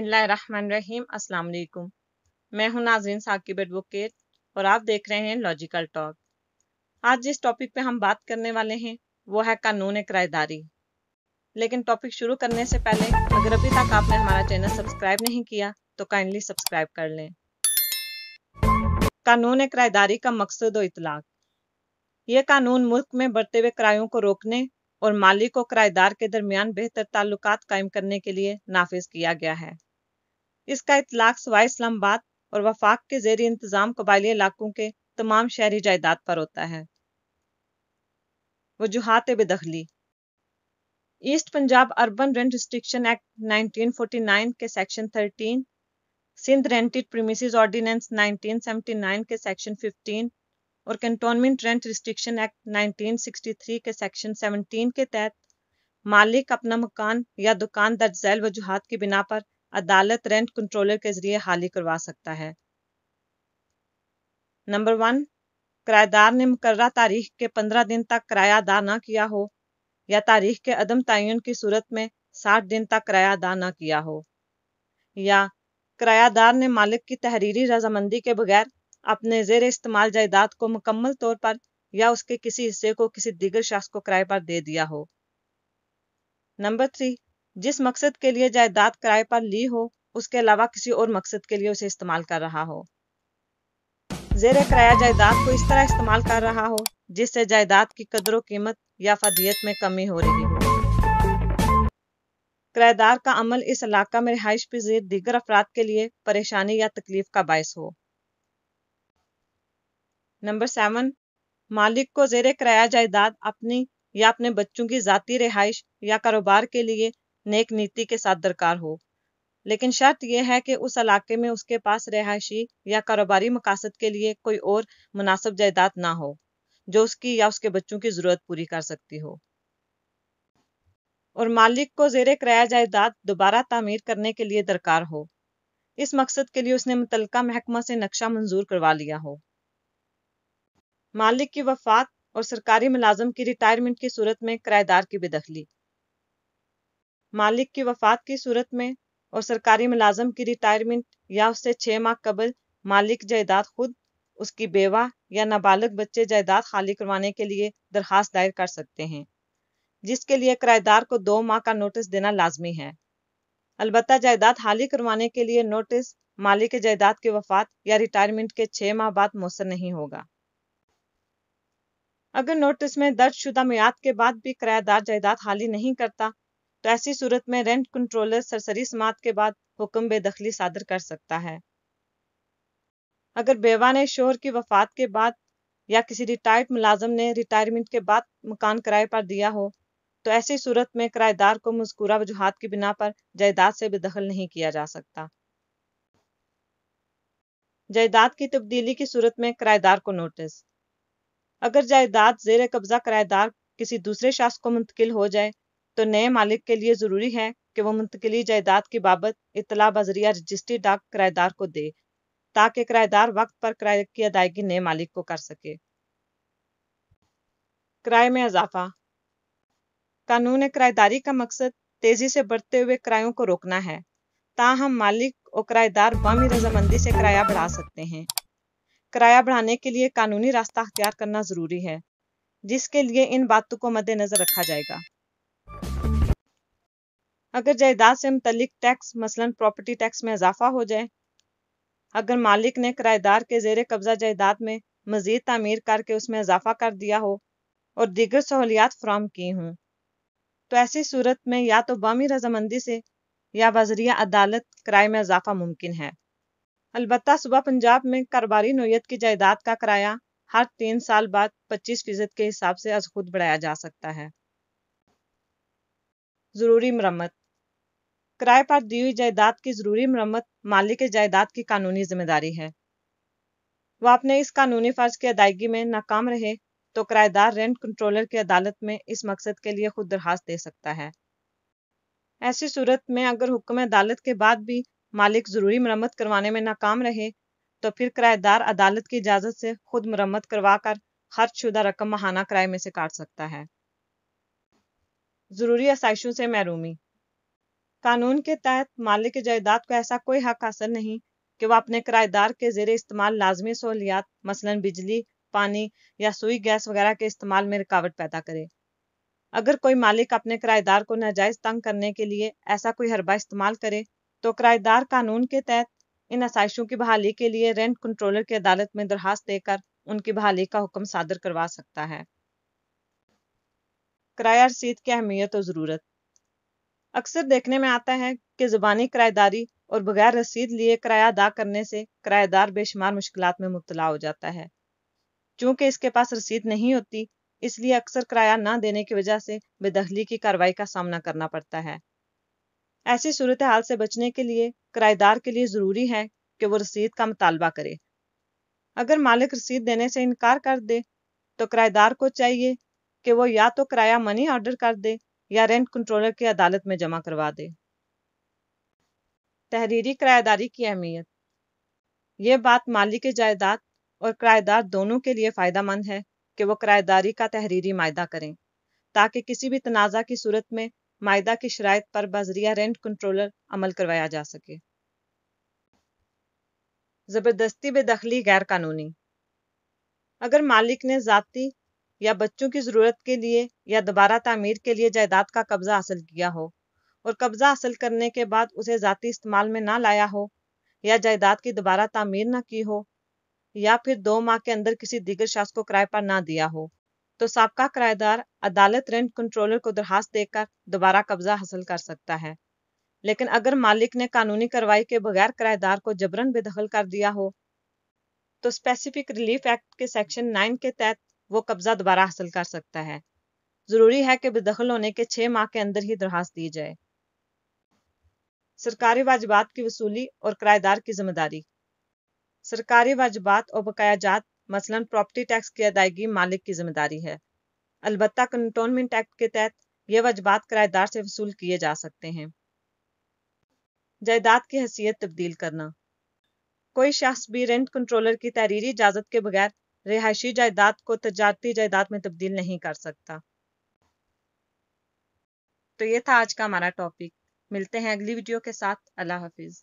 बिस्मिल्लाहिर्रहमानिर्रहीम अस्सलाम वालेकुम मैं हूं नाजरीन साकिब एडवोकेट और आप देख रहे हैं लॉजिकल टॉक आज जिस टॉपिक पे हम बात करने वाले हैं वो है कानून किराएदारी लेकिन टॉपिक शुरू करने से पहले अगर अभी तक आपने हमारा चैनल सब्सक्राइब नहीं किया तो काइंडली सब्सक्राइब कर लें कानून किराएदारी का मकसद और इतलाक ये कानून मुल्क में बढ़ते हुए किरायों को रोकने और मालिक और किराएदार के दरमियान बेहतर ताल्लुकात कायम करने के लिए नाफिज किया गया है इसका इतलाक सवाई इस्लामाबाद और वफाक के जेर इंतजाम कबायली इलाकों के तमाम शहरी जायदाद पर होता है वजूहत बेदखली east Punjab urban rent restriction act 1949 के section 13 Sindh rented premises ordinance 1979 के सेक्शन 15 और कंटोनमेंट रेंट रिस्ट्रिक्शन एक्ट 1963 के सेक्शन 17 के तहत मालिक अपना मकान या दुकान दर्ज वजूहत की बिना पर अदालत रेंट कंट्रोलर के जरिए हाली करवा सकता है नंबर वन किराएदार ने मुकर तारीख के पंद्रह दिन तक किराया अदा ना किया हो या तारीख के अदम तयन की सूरत में साठ दिन तक किराया अदा ना किया हो या किरायादार ने मालिक की तहरीरी रजामंदी के बगैर अपने जेर इस्तेमाल जायदाद को मुकम्मल तौर पर या उसके किसी हिस्से को किसी दीगर शख्स को किराए पर दे दिया हो नंबर थ्री जिस मकसद के लिए जायदाद किराए पर ली हो उसके अलावा किसी और मकसद के लिए उसे इस्तेमाल कर रहा हो जेर किराया जायदाद को इस तरह इस्तेमाल कर रहा हो जिससे जायदाद की कदर कीमत या फदियत में कमी हो रही हो किराएदार का अमल इस इलाका में रिहाइश पजीर दीगर अफराद के लिए परेशानी या तकलीफ का बायस हो नंबर सेवन मालिक को जेर किराया जायदाद अपनी या अपने बच्चों की ज़ाती रिहाइश या कारोबार के लिए नेक नीति के साथ दरकार हो लेकिन शर्त यह है कि उस इलाके में उसके पास रिहायशी या कारोबारी मकासद के लिए कोई और मुनासब जायदाद ना हो जो उसकी या उसके बच्चों की ज़रूरत पूरी कर सकती हो और मालिक को जेर किराया जायदाद दोबारा तमीर करने के लिए दरकार हो इस मकसद के लिए उसने मुतलका महकमा से नक्शा मंजूर करवा लिया हो मालिक की वफात और सरकारी मुलाजम की रिटायरमेंट की सूरत में किराएदार की बेदखली मालिक की वफात की सूरत में और सरकारी मुलाजम की रिटायरमेंट या उससे छः माह कबल मालिक जायदाद खुद उसकी बेवा या नाबालग बच्चे जायदाद खाली करवाने के लिए दरख्वास्त दायर कर सकते हैं जिसके लिए किराएदार को दो माह का नोटिस देना लाजमी है अलबत् जायदाद खाली करवाने के लिए नोटिस मालिक जायदाद की वफात या रिटायरमेंट के छः माह बाद मौसर नहीं होगा अगर नोटिस में दर्ज शुदा मैद के बाद भी किराएदार जायदाद खाली नहीं करता तो ऐसी सूरत में रेंट कंट्रोलर सरसरी समात के बाद हुक्म बेदखली सादर कर सकता है अगर बेवा ने शोहर की वफात के बाद या किसी रिटायर्ड मुलाजम ने रिटायरमेंट के बाद मकान किराए पर दिया हो तो ऐसी सूरत में किराएदार को मजकूरा वजूहत की बिना पर जायदाद से बेदखल नहीं किया जा सकता जायदाद की तब्दीली की सूरत में किराएदार को नोटिस अगर जायदाद जेर कब्जा किराएदार किसी दूसरे शख्स को मुंतकिल हो जाए तो नए मालिक के लिए जरूरी है कि वह मुंतकली जायदाद की बाबत इतला बजरिया रजिस्ट्री डाक किराएदार को दे ताकि किराएदार वक्त पर किराए की अदायगी नए मालिक को कर सके किराए में इजाफा कानून किराएदारी का मकसद तेजी से बढ़ते हुए किरायों को रोकना है ताहम मालिक और किराएदार बामी रजामंदी से किराया बढ़ा सकते हैं किराया बढ़ाने के लिए कानूनी रास्ता अख्तियार करना जरूरी है जिसके लिए इन बातों को मद्देनजर रखा जाएगा अगर जायदाद से मुतलिक टैक्स मसलन प्रॉपर्टी टैक्स में इजाफा हो जाए अगर मालिक ने किराएदार के जेर कब्ज़ा जायदाद में मज़ीद तमीर करके उसमें इजाफा कर दिया हो और दीगर सहूलियात फ्राहम की हों तो ऐसी सूरत में या तो बामी रजामंदी से या वजरिया अदालत किराए में इजाफा मुमकिन है अलबत् सुबह पंजाब में कारोबारी नोयत की जायदाद का किराया हर तीन साल बाद पच्चीस फीसद के हिसाब से अज खुद बढ़ाया जा सकता है ज़रूरी मरम्मत किराए पर दी हुई जायदाद की जरूरी मरम्मत मालिक के जायदाद की कानूनी जिम्मेदारी है वह अपने इस कानूनी फर्ज की अदायगी में नाकाम रहे तो किराएदार रेंट कंट्रोलर की अदालत में इस मकसद के लिए खुद दरखास्त दे सकता है ऐसी सूरत में अगर हुक्म अदालत के बाद भी मालिक ज़रूरी मरम्मत करवाने में नाकाम रहे तो फिर किराएदार अदालत की इजाज़त से खुद मरम्मत करवा कर खर्च शुदा रकम महाना किराए में से काट सकता है ज़रूरी आसाइशों से महरूमी कानून के तहत मालिक जायदाद को ऐसा कोई हक हासिल नहीं कि वह अपने किराएदार के जेर इस्तेमाल लाजमी सहूलियात मसलन बिजली पानी या सुई गैस वगैरह के इस्तेमाल में रुकावट पैदा करे अगर कोई मालिक अपने किराएदार को नाजायज तंग करने के लिए ऐसा कोई हरबा इस्तेमाल करे तो किराएदार कानून के तहत इन आसाइशों की बहाली के लिए रेंट कंट्रोलर की अदालत में दरखास्त देकर उनकी बहाली का हुक्म सादर करवा सकता है किराया रसीद की अहमियत और ज़रूरत अक्सर देखने में आता है कि ज़ुबानी किराएदारी और बगैर रसीद लिए किराया अदा करने से किराएदार बेशुमार मुश्किल में मुबतला हो जाता है चूंकि इसके पास रसीद नहीं होती इसलिए अक्सर किराया ना देने की वजह से बेदखली की कार्रवाई का सामना करना पड़ता है ऐसी सूरत हाल से बचने के लिए किराएदार के लिए ज़रूरी है कि वो रसीद का मुतालबा करे अगर मालिक रसीद देने से इनकार कर दे तो किराएदार को चाहिए कि वो या तो किराया मनी ऑर्डर कर दे या रेंट कंट्रोलर की अदालत में जमा करवा दे तहरीरी किराएदारी की अहमियत यह बात माली के जायदाद और किरायेदार दोनों के लिए फ़ायदा मंद है कि वो किरायेदारी का तहरीरी मायदा करें ताकि किसी भी तनाज़ा की सूरत में मायदा की शराय पर बजरिया रेंट कंट्रोलर अमल करवाया जा सके ज़बरदस्ती बेदखली गैर कानूनी अगर मालिक ने ज़ाती या बच्चों की ज़रूरत के लिए या दोबारा तामीर के लिए जायदाद का कब्ज़ा हासिल किया हो और कब्ज़ा हासिल करने के बाद उसे ज़ाती इस्तेमाल में ना लाया हो या जायदाद की दोबारा तामीर ना की हो या फिर दो माह के अंदर किसी दीगर शख्स को किराए पर ना दिया हो तो सबका किराएदार अदालत रेंट कंट्रोलर को दरखास्त देकर दोबारा कब्जा हासिल कर सकता है लेकिन अगर मालिक ने कानूनी कार्रवाई के बगैर किराएदार को जबरन बेदखल कर दिया हो तो स्पेसिफिक रिलीफ एक्ट के सेक्शन 9 के तहत वो कब्जा दोबारा हासिल कर सकता है जरूरी है कि बेदखल होने के छह माह के अंदर ही दरखास्त दी जाए सरकारी वाजबात की वसूली और किराएदार की जिम्मेदारी सरकारी वाजबात और बकायाजात मसलन प्रॉपर्टी टैक्स की अदायगी मालिक की जिम्मेदारी है अलबत् कंटोनमेंट एक्ट के तहत ये वजबात किराएदार से वसूल किए जा सकते हैं जायदाद की हैसियत तब्दील करना कोई शख्स भी रेंट कंट्रोलर की तहरीरी इजाजत के बगैर रिहायशी जायदाद को तजारती जायदाद में तब्दील नहीं कर सकता तो ये था आज का हमारा टॉपिक मिलते हैं अगली वीडियो के साथ अल्लाह हाफिज़